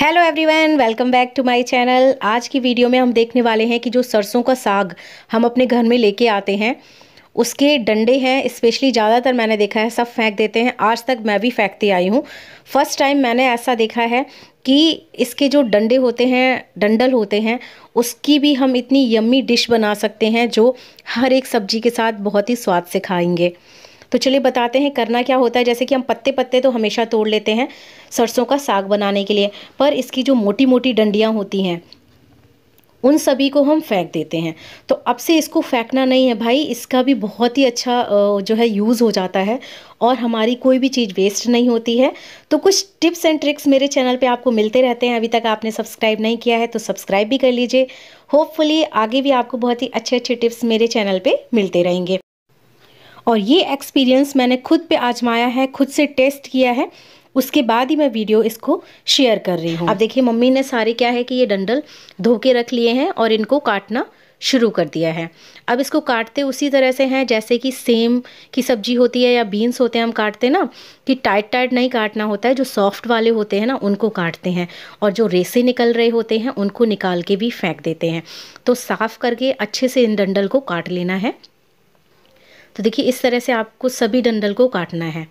hello everyone welcome back to my channel आज की video में हम देखने वाले हैं कि जो सरसों का साग हम अपने घर में लेके आते हैं उसके डंडे हैं स्पेशली ज़्यादातर मैंने देखा है सब फेंक देते हैं आज तक मैं भी फेंकती आई हूँ फर्स्ट टाइम मैंने ऐसा देखा है कि इसके जो डंडे होते हैं डंडल होते हैं उसकी भी हम इतनी यम्मी डिश बना सकते हैं जो हर एक सब्जी के साथ बहुत ही स्वाद से खाएंगे तो चलिए बताते हैं करना क्या होता है जैसे कि हम पत्ते पत्ते तो हमेशा तोड़ लेते हैं सरसों का साग बनाने के लिए पर इसकी जो मोटी मोटी डंडियाँ होती हैं उन सभी को हम फेंक देते हैं तो अब से इसको फेंकना नहीं है भाई इसका भी बहुत ही अच्छा जो है यूज़ हो जाता है और हमारी कोई भी चीज़ वेस्ट नहीं होती है तो कुछ टिप्स एंड ट्रिक्स मेरे चैनल पे आपको मिलते रहते हैं अभी तक आपने सब्सक्राइब नहीं किया है तो सब्सक्राइब भी कर लीजिए होपफुली आगे भी आपको बहुत ही अच्छे अच्छे टिप्स मेरे चैनल पर मिलते रहेंगे और ये एक्सपीरियंस मैंने खुद पे आजमाया है खुद से टेस्ट किया है उसके बाद ही मैं वीडियो इसको शेयर कर रही हूँ अब देखिए मम्मी ने सारे क्या है कि ये डंडल धो के रख लिए हैं और इनको काटना शुरू कर दिया है अब इसको काटते उसी तरह से हैं जैसे कि सेम की सब्जी होती है या बीन्स होते हैं हम काटते ना कि टाइट टाइट नहीं काटना होता है जो सॉफ्ट वाले होते हैं ना उनको काटते हैं और जो रेसे निकल रहे होते हैं उनको निकाल के भी फेंक देते हैं तो साफ़ करके अच्छे से इन डंडल को काट लेना है तो देखिए इस तरह से आपको सभी डंडल को काटना है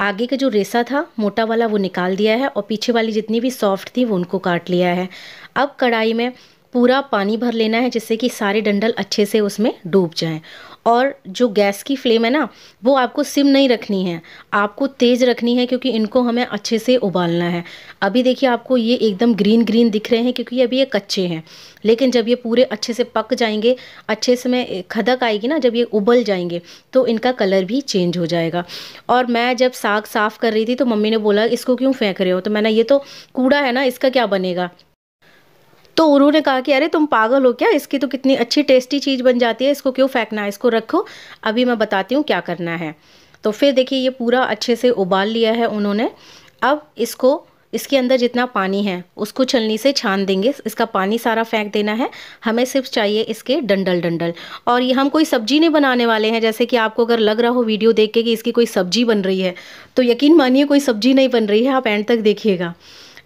आगे का जो रेसा था मोटा वाला वो निकाल दिया है और पीछे वाली जितनी भी सॉफ्ट थी वो उनको काट लिया है अब कढ़ाई में पूरा पानी भर लेना है जिससे कि सारे डंडल अच्छे से उसमें डूब जाएं और जो गैस की फ्लेम है ना वो आपको सिम नहीं रखनी है आपको तेज़ रखनी है क्योंकि इनको हमें अच्छे से उबालना है अभी देखिए आपको ये एकदम ग्रीन ग्रीन दिख रहे हैं क्योंकि अभी ये कच्चे हैं लेकिन जब ये पूरे अच्छे से पक जाएंगे अच्छे से मैं खदक आएगी ना जब ये उबल जाएंगे तो इनका कलर भी चेंज हो जाएगा और मैं जब साग साफ़ कर रही थी तो मम्मी ने बोला इसको क्यों फेंक रहे हो तो मैंने ये तो कूड़ा है ना इसका क्या बनेगा तो उन्होंने कहा कि अरे तुम पागल हो क्या इसकी तो कितनी अच्छी टेस्टी चीज़ बन जाती है इसको क्यों फेंकना है इसको रखो अभी मैं बताती हूँ क्या करना है तो फिर देखिए ये पूरा अच्छे से उबाल लिया है उन्होंने अब इसको इसके अंदर जितना पानी है उसको छलनी से छान देंगे इसका पानी सारा फेंक देना है हमें सिर्फ चाहिए इसके डंडल डंडल और ये हम कोई सब्जी नहीं बनाने वाले हैं जैसे कि आपको अगर लग रहा हो वीडियो देख के कि इसकी कोई सब्जी बन रही है तो यकीन मानिए कोई सब्जी नहीं बन रही है आप एंड तक देखिएगा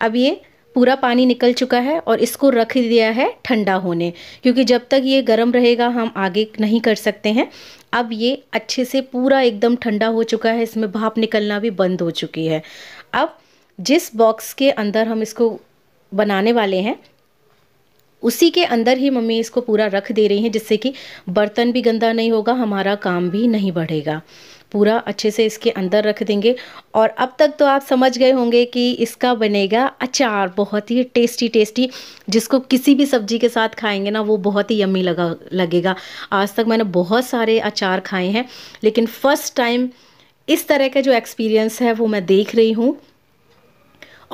अब ये पूरा पानी निकल चुका है और इसको रख दिया है ठंडा होने क्योंकि जब तक ये गर्म रहेगा हम आगे नहीं कर सकते हैं अब ये अच्छे से पूरा एकदम ठंडा हो चुका है इसमें भाप निकलना भी बंद हो चुकी है अब जिस बॉक्स के अंदर हम इसको बनाने वाले हैं उसी के अंदर ही मम्मी इसको पूरा रख दे रही हैं जिससे कि बर्तन भी गंदा नहीं होगा हमारा काम भी नहीं बढ़ेगा पूरा अच्छे से इसके अंदर रख देंगे और अब तक तो आप समझ गए होंगे कि इसका बनेगा अचार बहुत ही टेस्टी टेस्टी जिसको किसी भी सब्जी के साथ खाएंगे ना वो बहुत ही यम्मी लगा लगेगा आज तक मैंने बहुत सारे अचार खाए हैं लेकिन फ़र्स्ट टाइम इस तरह का जो एक्सपीरियंस है वो मैं देख रही हूँ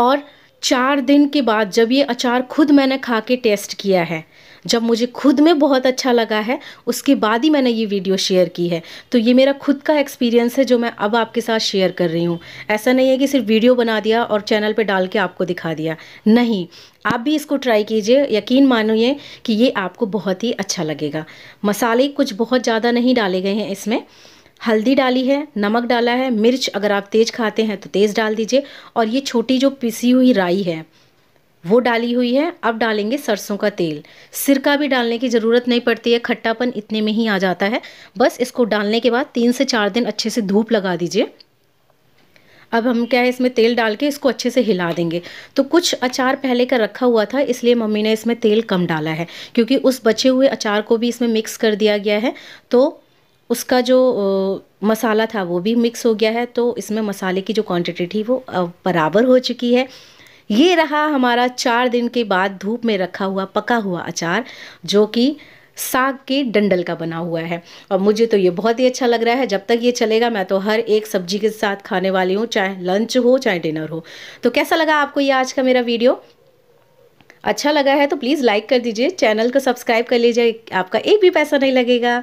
और चार दिन के बाद जब ये अचार खुद मैंने खा के टेस्ट किया है जब मुझे खुद में बहुत अच्छा लगा है उसके बाद ही मैंने ये वीडियो शेयर की है तो ये मेरा खुद का एक्सपीरियंस है जो मैं अब आपके साथ शेयर कर रही हूँ ऐसा नहीं है कि सिर्फ वीडियो बना दिया और चैनल पे डाल के आपको दिखा दिया नहीं आप भी इसको ट्राई कीजिए यकीन मानिए कि ये आपको बहुत ही अच्छा लगेगा मसाले कुछ बहुत ज़्यादा नहीं डाले गए हैं इसमें हल्दी डाली है नमक डाला है मिर्च अगर आप तेज़ खाते हैं तो तेज़ डाल दीजिए और ये छोटी जो पिसी हुई राई है वो डाली हुई है अब डालेंगे सरसों का तेल सिरका भी डालने की ज़रूरत नहीं पड़ती है खट्टापन इतने में ही आ जाता है बस इसको डालने के बाद तीन से चार दिन अच्छे से धूप लगा दीजिए अब हम क्या है इसमें तेल डाल के इसको अच्छे से हिला देंगे तो कुछ अचार पहले का रखा हुआ था इसलिए मम्मी ने इसमें तेल कम डाला है क्योंकि उस बचे हुए अचार को भी इसमें मिक्स कर दिया गया है तो उसका जो मसाला था वो भी मिक्स हो गया है तो इसमें मसाले की जो क्वांटिटी थी वो बराबर हो चुकी है ये रहा हमारा चार दिन के बाद धूप में रखा हुआ पका हुआ अचार जो कि साग के डंडल का बना हुआ है और मुझे तो ये बहुत ही अच्छा लग रहा है जब तक ये चलेगा मैं तो हर एक सब्जी के साथ खाने वाली हूँ चाहे लंच हो चाहे डिनर हो तो कैसा लगा आपको ये आज का मेरा वीडियो अच्छा लगा है तो प्लीज़ लाइक कर दीजिए चैनल को सब्सक्राइब कर लीजिए आपका एक भी पैसा नहीं लगेगा